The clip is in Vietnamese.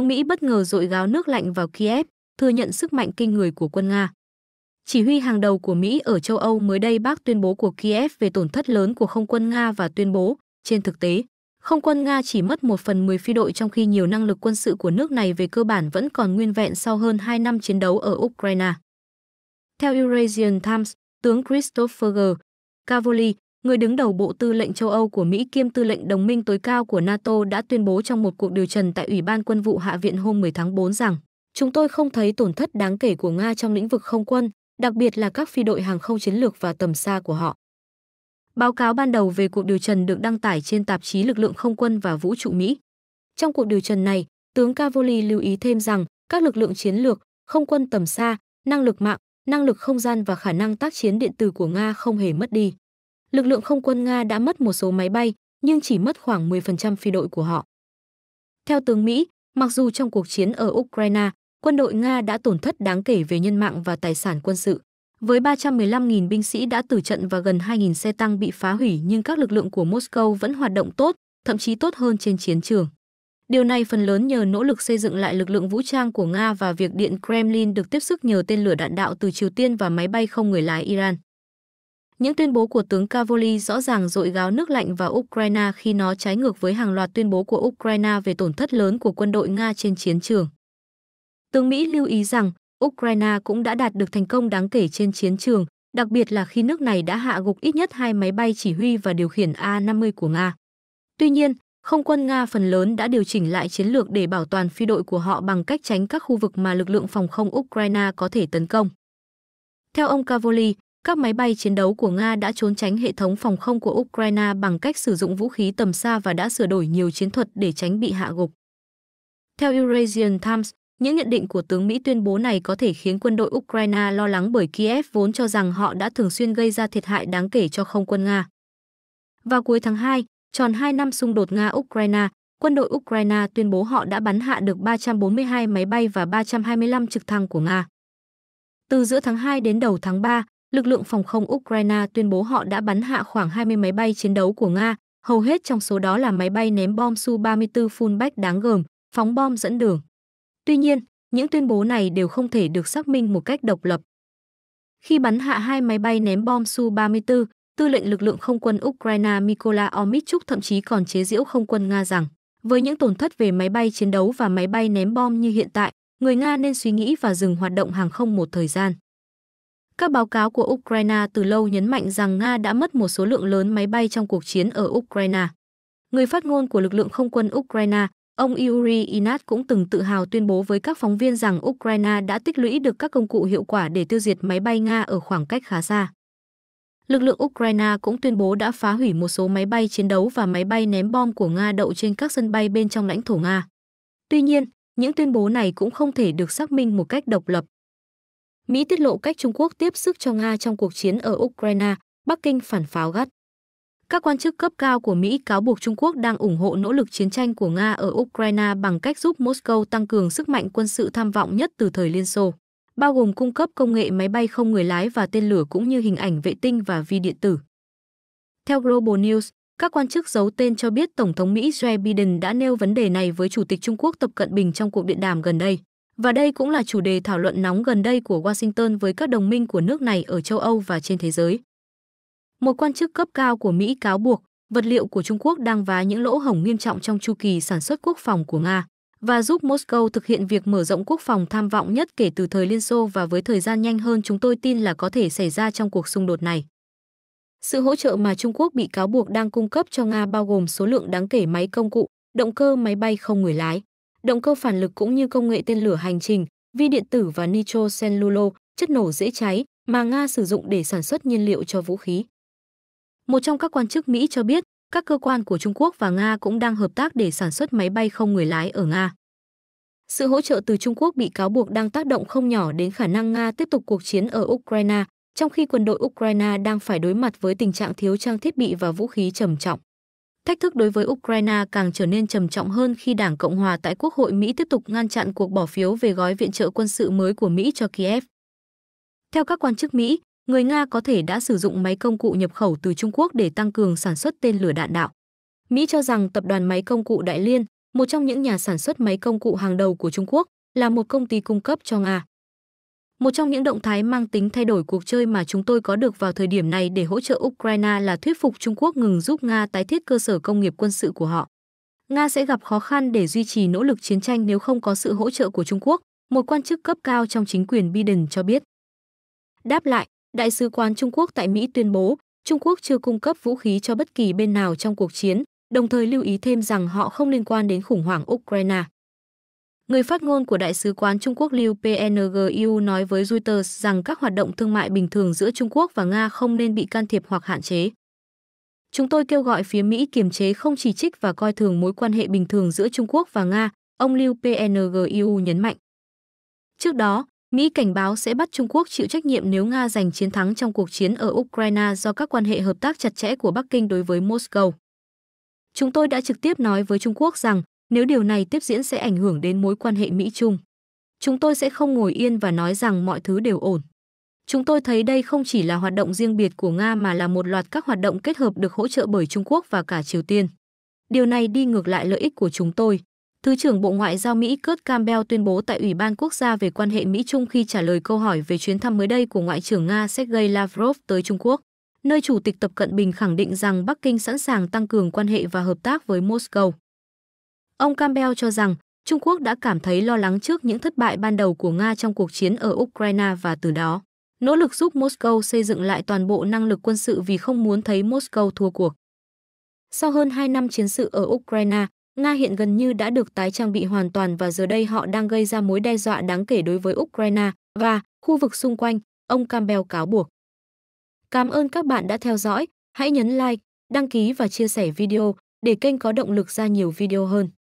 tướng Mỹ bất ngờ dội gáo nước lạnh vào Kiev, thừa nhận sức mạnh kinh người của quân Nga. Chỉ huy hàng đầu của Mỹ ở châu Âu mới đây bác tuyên bố của Kiev về tổn thất lớn của không quân Nga và tuyên bố, trên thực tế, không quân Nga chỉ mất một phần 10 phi đội trong khi nhiều năng lực quân sự của nước này về cơ bản vẫn còn nguyên vẹn sau hơn 2 năm chiến đấu ở Ukraine. Theo Eurasian Times, tướng Christopher G. Cavoli, người đứng đầu Bộ Tư lệnh châu Âu của Mỹ kiêm tư lệnh đồng minh tối cao của NATO đã tuyên bố trong một cuộc điều trần tại Ủy ban Quân vụ Hạ viện hôm 10 tháng 4 rằng chúng tôi không thấy tổn thất đáng kể của Nga trong lĩnh vực không quân, đặc biệt là các phi đội hàng không chiến lược và tầm xa của họ. Báo cáo ban đầu về cuộc điều trần được đăng tải trên tạp chí Lực lượng Không quân và Vũ trụ Mỹ. Trong cuộc điều trần này, tướng Cavoli lưu ý thêm rằng các lực lượng chiến lược, không quân tầm xa, năng lực mạng, năng lực không gian và khả năng tác chiến điện tử của Nga không hề mất đi lực lượng không quân Nga đã mất một số máy bay, nhưng chỉ mất khoảng 10% phi đội của họ. Theo tướng Mỹ, mặc dù trong cuộc chiến ở Ukraine, quân đội Nga đã tổn thất đáng kể về nhân mạng và tài sản quân sự. Với 315.000 binh sĩ đã tử trận và gần 2.000 xe tăng bị phá hủy nhưng các lực lượng của Moscow vẫn hoạt động tốt, thậm chí tốt hơn trên chiến trường. Điều này phần lớn nhờ nỗ lực xây dựng lại lực lượng vũ trang của Nga và việc Điện Kremlin được tiếp sức nhờ tên lửa đạn đạo từ Triều Tiên và máy bay không người lái Iran. Những tuyên bố của tướng Cavoli rõ ràng dội gáo nước lạnh vào Ukraine khi nó trái ngược với hàng loạt tuyên bố của Ukraine về tổn thất lớn của quân đội Nga trên chiến trường. Tướng Mỹ lưu ý rằng Ukraine cũng đã đạt được thành công đáng kể trên chiến trường, đặc biệt là khi nước này đã hạ gục ít nhất hai máy bay chỉ huy và điều khiển A-50 của Nga. Tuy nhiên, không quân Nga phần lớn đã điều chỉnh lại chiến lược để bảo toàn phi đội của họ bằng cách tránh các khu vực mà lực lượng phòng không Ukraine có thể tấn công. Theo ông Cavoli, các máy bay chiến đấu của Nga đã trốn tránh hệ thống phòng không của Ukraine bằng cách sử dụng vũ khí tầm xa và đã sửa đổi nhiều chiến thuật để tránh bị hạ gục. Theo Eurasian Times, những nhận định của tướng Mỹ tuyên bố này có thể khiến quân đội Ukraine lo lắng bởi Kiev vốn cho rằng họ đã thường xuyên gây ra thiệt hại đáng kể cho không quân Nga. Vào cuối tháng 2, tròn 2 năm xung đột Nga-Ukraine, quân đội Ukraine tuyên bố họ đã bắn hạ được 342 máy bay và 325 trực thăng của Nga. Từ giữa tháng 2 đến đầu tháng 3, lực lượng phòng không Ukraine tuyên bố họ đã bắn hạ khoảng 20 máy bay chiến đấu của Nga, hầu hết trong số đó là máy bay ném bom Su-34 fullback đáng gờm, phóng bom dẫn đường. Tuy nhiên, những tuyên bố này đều không thể được xác minh một cách độc lập. Khi bắn hạ hai máy bay ném bom Su-34, tư lệnh lực lượng không quân Ukraine Mykola Omichuk thậm chí còn chế giễu không quân Nga rằng, với những tổn thất về máy bay chiến đấu và máy bay ném bom như hiện tại, người Nga nên suy nghĩ và dừng hoạt động hàng không một thời gian. Các báo cáo của Ukraine từ lâu nhấn mạnh rằng Nga đã mất một số lượng lớn máy bay trong cuộc chiến ở Ukraine. Người phát ngôn của lực lượng không quân Ukraine, ông Yuri Inat cũng từng tự hào tuyên bố với các phóng viên rằng Ukraine đã tích lũy được các công cụ hiệu quả để tiêu diệt máy bay Nga ở khoảng cách khá xa. Lực lượng Ukraine cũng tuyên bố đã phá hủy một số máy bay chiến đấu và máy bay ném bom của Nga đậu trên các sân bay bên trong lãnh thổ Nga. Tuy nhiên, những tuyên bố này cũng không thể được xác minh một cách độc lập. Mỹ tiết lộ cách Trung Quốc tiếp sức cho Nga trong cuộc chiến ở Ukraine, Bắc Kinh phản pháo gắt. Các quan chức cấp cao của Mỹ cáo buộc Trung Quốc đang ủng hộ nỗ lực chiến tranh của Nga ở Ukraine bằng cách giúp Moscow tăng cường sức mạnh quân sự tham vọng nhất từ thời Liên Xô, bao gồm cung cấp công nghệ máy bay không người lái và tên lửa cũng như hình ảnh vệ tinh và vi điện tử. Theo Global News, các quan chức giấu tên cho biết Tổng thống Mỹ Joe Biden đã nêu vấn đề này với Chủ tịch Trung Quốc Tập Cận Bình trong cuộc điện đàm gần đây. Và đây cũng là chủ đề thảo luận nóng gần đây của Washington với các đồng minh của nước này ở châu Âu và trên thế giới. Một quan chức cấp cao của Mỹ cáo buộc vật liệu của Trung Quốc đang vá những lỗ hổng nghiêm trọng trong chu kỳ sản xuất quốc phòng của Nga và giúp Moscow thực hiện việc mở rộng quốc phòng tham vọng nhất kể từ thời Liên Xô và với thời gian nhanh hơn chúng tôi tin là có thể xảy ra trong cuộc xung đột này. Sự hỗ trợ mà Trung Quốc bị cáo buộc đang cung cấp cho Nga bao gồm số lượng đáng kể máy công cụ, động cơ máy bay không người lái động cơ phản lực cũng như công nghệ tên lửa hành trình, vi điện tử và nitrocellulo, chất nổ dễ cháy mà Nga sử dụng để sản xuất nhiên liệu cho vũ khí. Một trong các quan chức Mỹ cho biết, các cơ quan của Trung Quốc và Nga cũng đang hợp tác để sản xuất máy bay không người lái ở Nga. Sự hỗ trợ từ Trung Quốc bị cáo buộc đang tác động không nhỏ đến khả năng Nga tiếp tục cuộc chiến ở Ukraine, trong khi quân đội Ukraine đang phải đối mặt với tình trạng thiếu trang thiết bị và vũ khí trầm trọng. Thách thức đối với Ukraine càng trở nên trầm trọng hơn khi Đảng Cộng hòa tại Quốc hội Mỹ tiếp tục ngăn chặn cuộc bỏ phiếu về gói viện trợ quân sự mới của Mỹ cho Kiev. Theo các quan chức Mỹ, người Nga có thể đã sử dụng máy công cụ nhập khẩu từ Trung Quốc để tăng cường sản xuất tên lửa đạn đạo. Mỹ cho rằng tập đoàn máy công cụ Đại Liên, một trong những nhà sản xuất máy công cụ hàng đầu của Trung Quốc, là một công ty cung cấp cho Nga. Một trong những động thái mang tính thay đổi cuộc chơi mà chúng tôi có được vào thời điểm này để hỗ trợ Ukraine là thuyết phục Trung Quốc ngừng giúp Nga tái thiết cơ sở công nghiệp quân sự của họ. Nga sẽ gặp khó khăn để duy trì nỗ lực chiến tranh nếu không có sự hỗ trợ của Trung Quốc, một quan chức cấp cao trong chính quyền Biden cho biết. Đáp lại, Đại sứ quán Trung Quốc tại Mỹ tuyên bố Trung Quốc chưa cung cấp vũ khí cho bất kỳ bên nào trong cuộc chiến, đồng thời lưu ý thêm rằng họ không liên quan đến khủng hoảng Ukraine. Người phát ngôn của Đại sứ quán Trung Quốc Liu PNGU nói với Reuters rằng các hoạt động thương mại bình thường giữa Trung Quốc và Nga không nên bị can thiệp hoặc hạn chế. Chúng tôi kêu gọi phía Mỹ kiềm chế không chỉ trích và coi thường mối quan hệ bình thường giữa Trung Quốc và Nga, ông Liu PNGU nhấn mạnh. Trước đó, Mỹ cảnh báo sẽ bắt Trung Quốc chịu trách nhiệm nếu Nga giành chiến thắng trong cuộc chiến ở Ukraine do các quan hệ hợp tác chặt chẽ của Bắc Kinh đối với Moscow. Chúng tôi đã trực tiếp nói với Trung Quốc rằng nếu điều này tiếp diễn sẽ ảnh hưởng đến mối quan hệ Mỹ-Trung. Chúng tôi sẽ không ngồi yên và nói rằng mọi thứ đều ổn. Chúng tôi thấy đây không chỉ là hoạt động riêng biệt của Nga mà là một loạt các hoạt động kết hợp được hỗ trợ bởi Trung Quốc và cả Triều Tiên. Điều này đi ngược lại lợi ích của chúng tôi. Thứ trưởng Bộ Ngoại giao Mỹ Kurt Campbell tuyên bố tại Ủy ban Quốc gia về quan hệ Mỹ-Trung khi trả lời câu hỏi về chuyến thăm mới đây của Ngoại trưởng Nga Sergei Lavrov tới Trung Quốc, nơi Chủ tịch Tập Cận Bình khẳng định rằng Bắc Kinh sẵn sàng tăng cường quan hệ và hợp tác với Moscow. Ông Campbell cho rằng Trung Quốc đã cảm thấy lo lắng trước những thất bại ban đầu của Nga trong cuộc chiến ở Ukraine và từ đó, nỗ lực giúp Moscow xây dựng lại toàn bộ năng lực quân sự vì không muốn thấy Moscow thua cuộc. Sau hơn 2 năm chiến sự ở Ukraine, Nga hiện gần như đã được tái trang bị hoàn toàn và giờ đây họ đang gây ra mối đe dọa đáng kể đối với Ukraine và khu vực xung quanh, ông Campbell cáo buộc. Cảm ơn các bạn đã theo dõi, hãy nhấn like, đăng ký và chia sẻ video để kênh có động lực ra nhiều video hơn.